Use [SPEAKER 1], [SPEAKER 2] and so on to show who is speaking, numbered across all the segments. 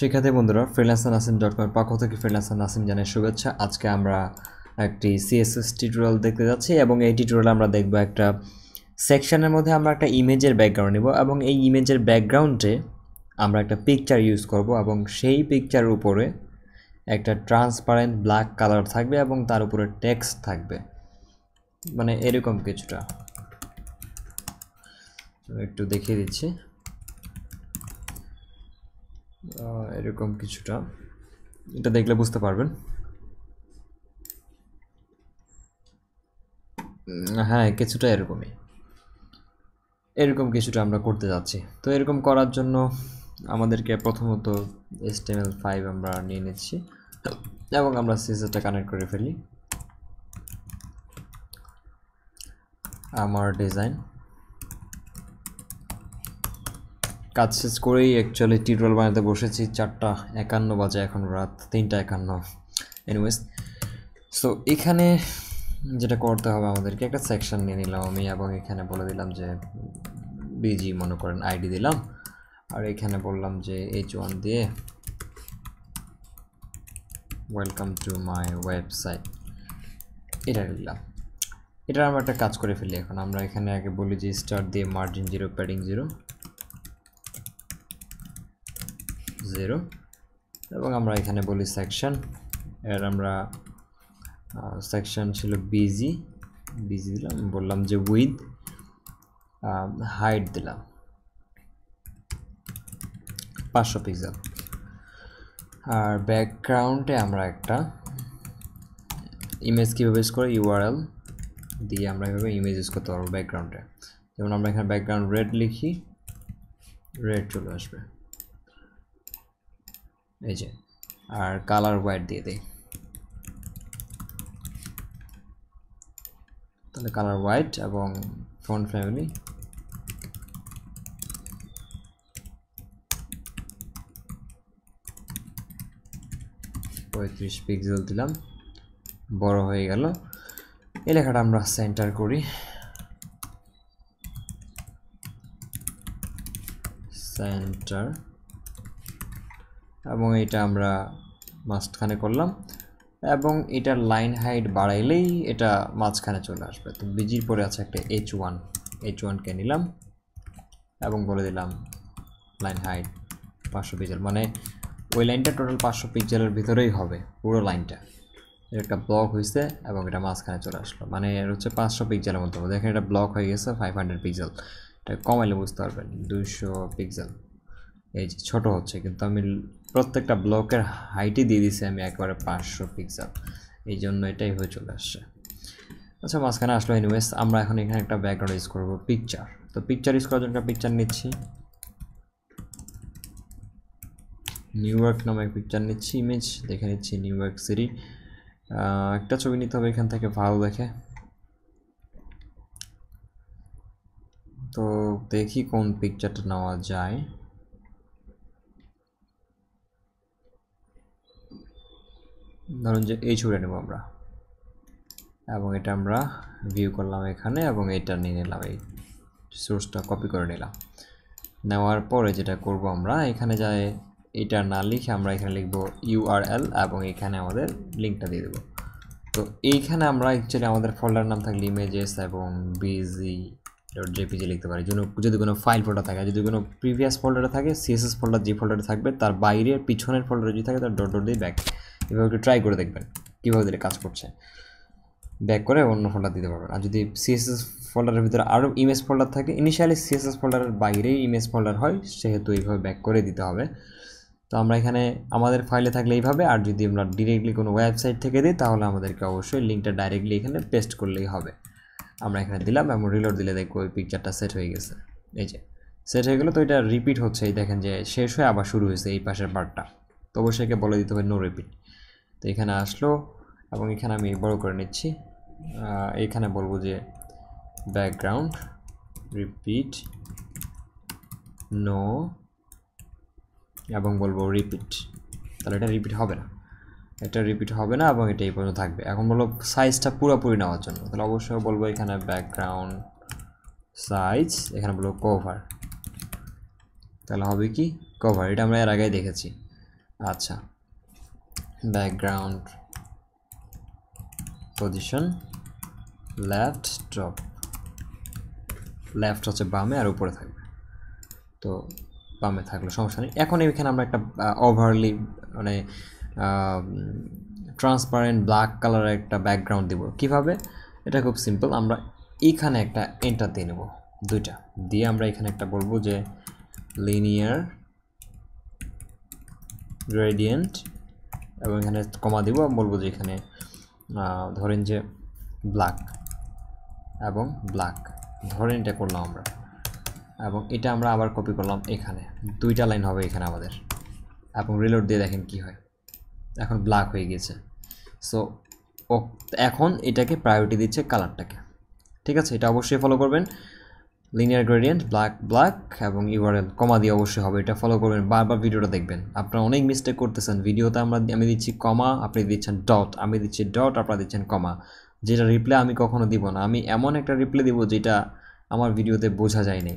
[SPEAKER 1] সেক্ষেত্রে বন্ধুরা freelancer Nasim dot কমের পক্ষ থেকে ফ্রিলান্সার নাসিম জানের শুভেচ্ছা আজকে আমরা একটি সিএসএস টিউটোরিয়াল দেখতে যাচ্ছি এবং এই টিউটোরিয়াল আমরা দেখব একটা সেকশনের মধ্যে আমরা একটা ইমেজের ব্যাকগ্রাউন্ড নিব এবং এই ইমেজের ব্যাকগ্রাউন্ডে আমরা একটা পিকচার ইউজ করব এবং সেই পিকচারের উপরে একটা ট্রান্সপারেন্ট ব্ল্যাক কালার থাকবে এবং তার উপরে টেক্সট থাকবে মানে এরকম কিছুটা একটু দেখিয়ে দিচ্ছি এরকম কিছুটা এটা দেখলে বুঝতে পারবেন হ্যাঁ কিছুটা এরকমই এরকম কিছুটা আমরা করতে যাচ্ছি তো এরকম করার জন্য আমাদেরকে প্রথমত এসটিএমএল ফাইভ আমরা নিয়ে নিচ্ছি এবং আমরা সিজারটা কানেক্ট করে ফেলি আমার ডিজাইন কাজ শেষ করেই অ্যাকচুয়ালি টিউটোরিয়াল বানাতে বসেছি চারটা একান্ন বাজে এখন রাত তিনটা একান্ন এনিওয়েজ সো এখানে যেটা করতে হবে আমাদেরকে একটা সেকশন নিয়ে নিলাম আমি এবং এখানে বলে দিলাম যে বিজি মনে করেন আইডি দিলাম আর এখানে বললাম যে এইচ ওয়ান দিয়ে ওয়েলকাম টু মাই ওয়েবসাইট এটা দিলাম এটা আমরা একটা কাজ করে ফেলি এখন আমরা এখানে আগে বলি যে স্টার দিয়ে margin zero padding zero zero এবং আমরা এখানে বলি সেকশন এর আমরা সেকশন ছিল বিজি বিজি দিলাম বললাম যে উইথ হাইট দিলাম পাঁচশো পিক্সেল আর ব্যাকগ্রাউন্ডে আমরা একটা ইমেজ কীভাবে ইউজ করে ইউআরএল দিয়ে আমরা এভাবে ইমেজ ইউজ করতে পারবো ব্যাকগ্রাউন্ডে যেমন আমরা এখানে ব্যাকগ্রাউন্ড রেড লিখি রেড চলে আসবে এই যে আর কালার হোয়াইট দিয়ে দেই তাহলে কালার হোয়াইট এবং ফ্রন্ট ফ্যামিলি পঁয়ত্রিশ পিক্সেল দিলাম বড় হয়ে গেল এই লেখাটা আমরা সেন্টার করি সেন্টার এবং এটা আমরা মাঝখানে করলাম এবং এটার লাইন হাইট বাড়াইলেই এটা মাঝখানে চলে আসবে তো বিজির পরে আছে একটা এইচ ওয়ান এইচ ওয়ানকে নিলাম এবং বলে দিলাম লাইন হাইট পাঁচশো পিক্সেল মানে ওই লাইনটা টোটাল পাঁচশো পিক্সেলের ভিতরেই হবে পুরো লাইনটা এটা একটা ব্লক হয়েছে এবং এটা মাঝখানে চলে আসলো মানে হচ্ছে পাঁচশো পিক্সেলের মধ্যে দেখেন এটা ব্লক হয়ে গেছে ফাইভ হান্ড্রেড পিক্সেল এটা কমাইলে বুঝতে পারবেন দুইশো পিক্সেল এই যে ছোটো হচ্ছে কিন্তু আমি প্রত্যেকটা ব্লকের হাইটই দিয়ে দিছে আমি একবারে পাঁচশো পিক্সেল এই জন্য এটাই হয়ে চলে আসছে আচ্ছা মাঝখানে আসলো এনিওয়েস আমরা এখন এখানে একটা ব্যাকগ্রাউন্ড ইউজ করবো পিকচার তো পিকচার ইউজ করার জন্য একটা পিকচার নিচ্ছি নিউ ইয়র্ক নামে পিকচার নিচ্ছি ইমেজ দেখে নিচ্ছি নিউ ইয়র্ক সিটি একটা ছবি নিতে হবে এখান থেকে ভালো দেখে তো দেখি কোন পিকচারটা নেওয়া যায় ধরুন যে এই ছবিটা নেব আমরা এবং এটা আমরা ভিউ করলাম এখানে এবং এটা নিয়ে নিলাম এই সোর্সটা কপি করে নিলাম নেওয়ার পরে যেটা করব আমরা এখানে যায় এটা না লিখে আমরা এখানে লিখব ইউআরএল এবং এখানে আমাদের লিঙ্কটা দিয়ে দেবো তো এইখানে আমরা অ্যাকচুয়ালি আমাদের ফোল্ডার নাম থাকলে ইমেজেস এবং বিজি ডট জেপিজি লিখতে পারি যদি কোনো ফাইল ফোল্ডার থাকে যদি কোনো প্রিভিয়াস ফোল্ডারে থাকে সিএসএস ফোল্ডার যে ফোল্ডারে থাকবে তার বাইরে পিছনের ফোল্ডারে যদি থাকে তার ডট ডট দিয়ে ব্যাক এভাবে একটু ট্রাই করে দেখবেন কীভাবে দিলে কাজ করছে ব্যাক করে অন্য ফোল্ডার দিতে পারবেন আর যদি সিএসএস ফোল্ডারের ভিতরে আরও ইমেজ ফোল্ডার থাকে ইনিশিয়ালি সিএসএস ফোল্ডারের বাইরেই ইমেজ ফোল্ডার হয় সেহেতু এইভাবে ব্যাক করে দিতে হবে তো আমরা এখানে আমাদের ফাইলে থাকলে এইভাবে আর যদি আমরা ডিরেক্টলি কোনো ওয়েবসাইট থেকে দিই তাহলে আমাদেরকে অবশ্যই লিঙ্কটা ডাইরেক্টলি এখানে পেস্ট করলেই হবে আমরা এখানে দিলাম এবং রিলোড দিলে দেখবো ওই পিকচারটা সেট হয়ে গেছে এই যে সেট হয়ে গেলো তো এটা রিপিট হচ্ছে এই দেখেন যে শেষ হয়ে আবার শুরু হয়েছে এই পাশের পার্টটা তো অবশ্যই বলে দিতে হবে নো রিপিট তো এখানে আসলো এবং এখানে আমি বড় করে নিচ্ছি এখানে বলবো যে ব্যাকগ্রাউন্ড রিপিট নো এবং বলবো রিপিট তাহলে এটা রিপিট হবে না এটা রিপিট হবে না এবং এটা এই পর্যন্ত থাকবে এখন বলো সাইজটা পুরোপুরি নেওয়ার জন্য তাহলে অবশ্যই বলবো এখানে ব্যাকগ্রাউন্ড সাইজ এখানে বলবো কভার তাহলে হবে কি কভার এটা আমরা এর আগেই দেখেছি আচ্ছা background position left top left হচ্ছে বামে আর উপরে থাকবে তো বামে থাকলে সমস্যা নেই এখন এখানে আমরা একটা ওভারলি মানে ট্রান্সপারেন্ট ব্ল্যাক কালারের একটা ব্যাকগ্রাউন্ড দিব কিভাবে এটা খুব সিম্পল আমরা এখানে একটা এন্টার দিয়ে নেব দুইটা দিয়ে আমরা এখানে একটা বলবো যে লিনিয়ার গ্রেডিয়েন্ট এবং এখানে কমা দিব বলবো যে এখানে ধরেন যে ব্ল্যাক এবং ব্ল্যাক ধরেন এটা করলাম আমরা এবং এটা আমরা আবার কপি করলাম এখানে দুইটা লাইন হবে এখানে আমাদের এবং রিলোড দিয়ে দেখেন কি হয় এখন ব্ল্যাক হয়ে গেছে সো এখন এটাকে প্রায়োরিটি দিচ্ছে কালারটাকে ঠিক আছে এটা অবশ্যই ফলো করবেন লিনিয়ার গ্রেডিয়েন্ট ব্ল্যাক ব্ল্যাক এবং ইউআরএল কমা দিয়ে অবশ্যই হবে এটা ফলো করবেন বারবার ভিডিওটা দেখবেন আপনারা অনেক মিস্টেক করতেছেন ভিডিওতে আমরা আমি দিচ্ছি কমা আপনি দিচ্ছেন ডট আমি দিচ্ছি ডট আপনারা দিচ্ছেন কমা যেটা রিপ্লে আমি কখনো দিব না আমি এমন একটা রিপ্লে দিব যেটা আমার ভিডিওতে বোঝা যায় নাই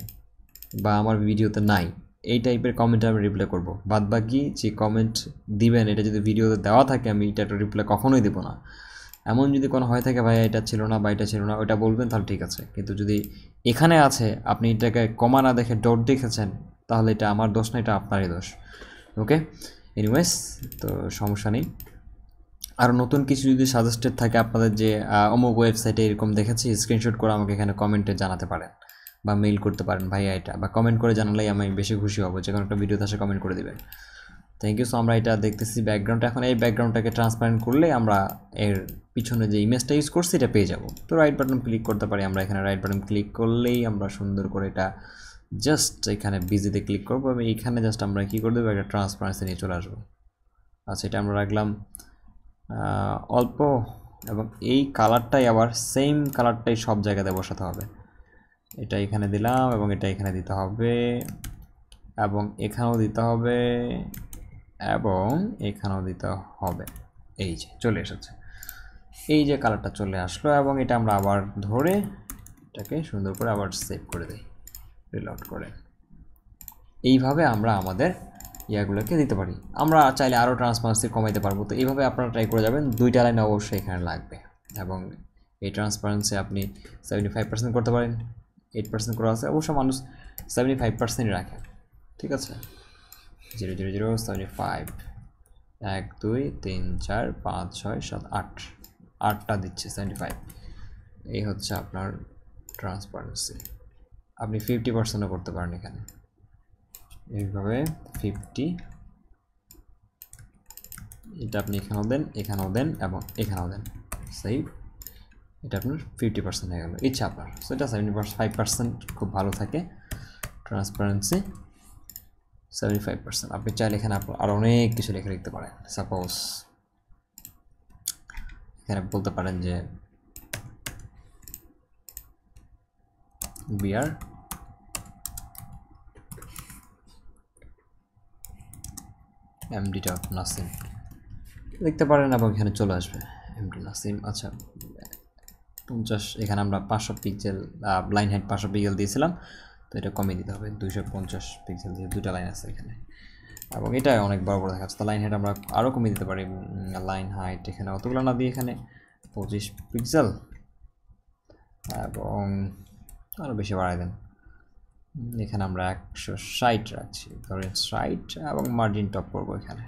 [SPEAKER 1] বা আমার ভিডিওতে নাই এই টাইপের কমেন্ট আমি রিপ্লাই করব বাদ বাকি যে কমেন্ট দিবেন এটা যদি ভিডিওতে দেওয়া থাকে আমি এটা রিপ্লাই কখনোই দেবো না এমন যদি কোনো হয়ে থাকে ভাই এটা ছিল না বা এটা ছিল না ওটা বলবেন তাহলে ঠিক আছে কিন্তু যদি এখানে আছে আপনি এটাকে কমা না দেখে ডট দেখেছেন তাহলে এটা আমার দোষ না এটা আপনারই দোষ ওকে এনিওয়েস তো সমস্যা নেই আরও নতুন কিছু যদি সাজেস্টেড থাকে আপনাদের যে অমুক ওয়েবসাইটে এরকম দেখেছি স্ক্রিনশট করে আমাকে এখানে কমেন্টে জানাতে পারেন বা মেইল করতে পারেন ভাইয়া এটা বা কমেন্ট করে জানালেই আমি বেশি খুশি হবো যে কোনো একটা ভিডিওতে আসে কমেন্ট করে দেবেন থ্যাংক ইউ সো আমরা এটা দেখতেছি ব্যাকগ্রাউন্ডটা এখন এই ব্যাকগ্রাউন্ডটাকে ট্রান্সপারেন্ট করলে আমরা এর পিছনে যে ইমেজটা ইউজ করছি এটা পেয়ে যাব তো রাইট বাটন ক্লিক করতে পারি আমরা এখানে রাইট বাটন ক্লিক করলেই আমরা সুন্দর করে এটা জাস্ট এখানে বিজিতে ক্লিক করবো এবং এইখানে জাস্ট আমরা কী করে দেবো একটা ট্রান্সপারেন্সি নিয়ে চলে আসবো আচ্ছা এটা আমরা রাখলাম অল্প এবং এই কালারটাই আবার সেম কালারটাই সব জায়গাতে বসাতে হবে এটা এখানে দিলাম এবং এটা এখানে দিতে হবে এবং এখানেও দিতে হবে এবং এখানেও দিতে হবে এই যে চলে এসেছে এই যে কালারটা চলে আসলো এবং এটা আমরা আবার ধরে এটাকে সুন্দর করে আবার সেভ করে দিই রিলোড করে এইভাবে আমরা আমাদের ইয়াগুলোকে দিতে পারি আমরা চাইলে আরও ট্রান্সপারেন্সি কমাইতে পারবো তো এইভাবে আপনারা ট্রাই করে যাবেন দুইটা লাইন অবশ্যই এখানে লাগবে এবং এই ট্রান্সপারেন্সি আপনি সেভেন্টি ফাইভ পার্সেন্ট করতে পারেন এইট পার্সেন্ট করা আছে অবশ্য মানুষ সেভেন্টি ফাইভ পার্সেন্টই রাখে ঠিক আছে zero zero zero seventy five এক দুই তিন চার পাঁচ ছয় সাত আট আটটা দিচ্ছে সেভেন্টি ফাইভ এই হচ্ছে আপনার ট্রান্সপারেন্সি আপনি ফিফটি পার্সেন্টও করতে পারেন এখানে এইভাবে ফিফটি এটা আপনি এখানেও দেন এখানেও দেন এবং এখানেও দেন সেই এটা আপনার ফিফটি পার্সেন্ট হয়ে গেল ইচ্ছা আপনার সো এটা সেভেন্টি ফাইভ পার্সেন্ট খুব ভালো থাকে ট্রান্সপারেন্সি সেভেন্টি ফাইভ পার্সেন্ট আপনি চাইলে এখানে আপনার আরও অনেক কিছু লেখা লিখতে পারেন সাপোজ এখানে বলতে পারেন যে বিয়ার এমডিটা নাসিম লিখতে পারেন আবার এখানে চলে আসবে এমডি নাসিম আচ্ছা পঞ্চাশ এখানে আমরা পাঁচশো পিক্সেল লাইন হাইট পাঁচশো পিক্সেল দিয়েছিলাম তো এটা কমিয়ে দিতে হবে দুইশো পঞ্চাশ পিক্সেল দিয়ে দুটা লাইন আছে এখানে এবং এটা অনেক বড় বড় দেখা যাচ্ছে তো লাইন হাইট আমরা আরও কমিয়ে দিতে পারি লাইন হাইট এখানে অতগুলো না দিয়ে এখানে পঁচিশ পিক্সেল এবং আরও বেশি বাড়াই দেন এখানে আমরা একশো ষাট রাখছি ধরেন ষাট এবং মার্জিন টপ করবো এখানে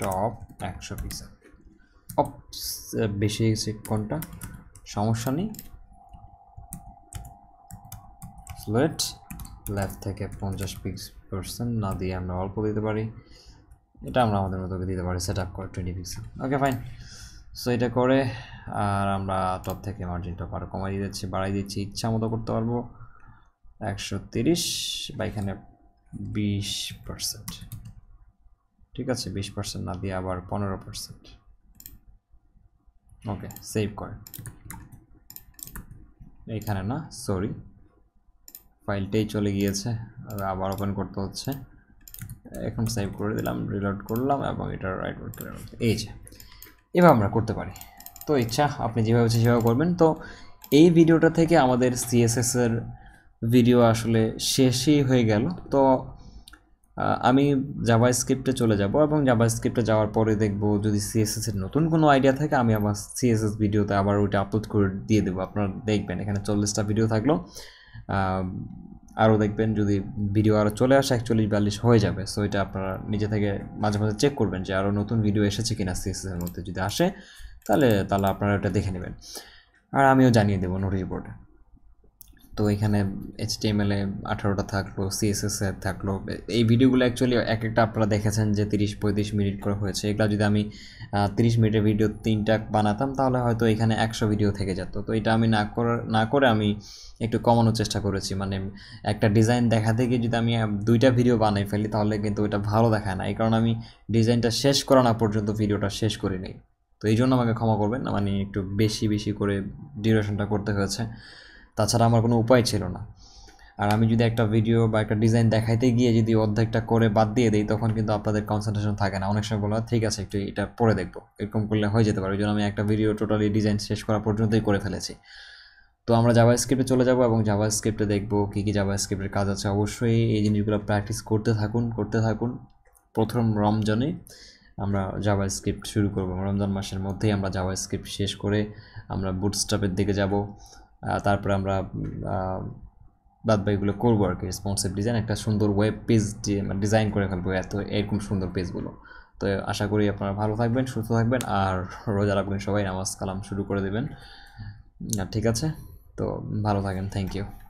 [SPEAKER 1] টপ একশো পিক্সেল অপস বেশি গেছে কোনটা সমস্যা নেই স্লেট লেফট থেকে পঞ্চাশ পিক্স পার্সেন্ট না দিয়ে আমরা অল্প দিতে পারি এটা আমরা আমাদের মতো দিতে পারি সেট আপ করে twenty pixel okay fine so এটা করে আর আমরা টপ থেকে মার্জিনটা আরও কমাই দিচ্ছি বাড়াই দিচ্ছি ইচ্ছা মতো করতে পারবো একশো তিরিশ বা এখানে বিশ পার্সেন্ট ঠিক আছে বিশ পার্সেন্ট না দিয়ে আবার পনেরো পার্সেন্ট ওকে সেভ করে এইখানে না সরি ফাইলটাই চলে গিয়েছে আবার ওপেন করতে হচ্ছে এখন সেভ করে দিলাম রিলোড করলাম এবং এটা রাইট এই যে এভাবে আমরা করতে পারি তো ইচ্ছা আপনি যেভাবে সেভাবে করবেন তো এই ভিডিওটা থেকে আমাদের সিএসএসের ভিডিও আসলে শেষই হয়ে গেল তো আমি জাভা স্ক্রিপ্টে চলে যাব এবং জাভা স্ক্রিপ্টে যাওয়ার পরে দেখব যদি সিএসএসের নতুন কোনো আইডিয়া থাকে আমি আমার সিএসএস ভিডিওতে আবার ওইটা আপলোড করে দিয়ে দেবো আপনারা দেখবেন এখানে চল্লিশটা ভিডিও থাকলো আরও দেখবেন যদি ভিডিও আরও চলে আসে একচল্লিশ বিয়াল্লিশ হয়ে যাবে সো এটা আপনারা নিজে থেকে মাঝে মাঝে চেক করবেন যে আরও নতুন ভিডিও এসেছে কিনা সিএসএসের মধ্যে যদি আসে তাহলে তাহলে আপনারা ওটা দেখে নেবেন আর আমিও জানিয়ে দেবো নোটিশ বোর্ডে তো এখানে এ আঠারোটা থাকলো সিএসএসে থাকলো এই ভিডিওগুলো অ্যাকচুয়ালি এক একটা আপনারা দেখেছেন যে তিরিশ পঁয়ত্রিশ মিনিট করে হয়েছে এগুলো যদি আমি তিরিশ মিনিটের ভিডিও তিনটা বানাতাম তাহলে হয়তো এখানে একশো ভিডিও থেকে যেত তো এটা আমি না করে না করে আমি একটু কমানোর চেষ্টা করেছি মানে একটা ডিজাইন দেখাতে গিয়ে যদি আমি দুইটা ভিডিও বানাই ফেলি তাহলে কিন্তু এটা ভালো দেখায় না এই কারণে আমি ডিজাইনটা শেষ করা না পর্যন্ত ভিডিওটা শেষ করি নি তো এই জন্য আমাকে ক্ষমা করবেন মানে একটু বেশি বেশি করে ডিউরেশনটা করতে হয়েছে তাছাড়া আমার কোনো উপায় ছিল না আর আমি যদি একটা ভিডিও বা একটা ডিজাইন দেখাইতে গিয়ে যদি অর্ধেকটা করে বাদ দিয়ে দিই তখন কিন্তু আপনাদের কনসেন্ট্রেশন থাকে না অনেক সময় বলা ঠিক আছে একটু এটা পরে দেখবো এরকম করলে হয়ে যেতে পারে ওই জন্য আমি একটা ভিডিও টোটালি ডিজাইন শেষ করা পর্যন্তই করে ফেলেছি তো আমরা জাভা স্ক্রিপ্টে চলে যাব এবং জাভা স্ক্রিপ্টে দেখবো কী কী জাভা স্ক্রিপ্টের কাজ আছে অবশ্যই এই জিনিসগুলো প্র্যাকটিস করতে থাকুন করতে থাকুন প্রথম রমজানে আমরা জাভা স্ক্রিপ্ট শুরু করব রমজান মাসের মধ্যেই আমরা জাভা স্ক্রিপ্ট শেষ করে আমরা বুট বুটস্ট্রাপের দিকে যাব তারপরে আমরা বাদ বাইগুলো করবো আর কি রেসপন্সিভ ডিজাইন একটা সুন্দর ওয়েব পেজ ডিজাইন করে ফেলবো এত এরকম সুন্দর পেজগুলো তো আশা করি আপনারা ভালো থাকবেন সুস্থ থাকবেন আর রোজা রাখবেন সবাই নামাজ কালাম শুরু করে দেবেন ঠিক আছে তো ভালো থাকেন থ্যাংক ইউ